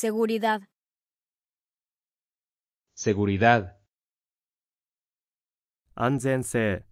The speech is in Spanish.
Seguridad. Seguridad. 安全性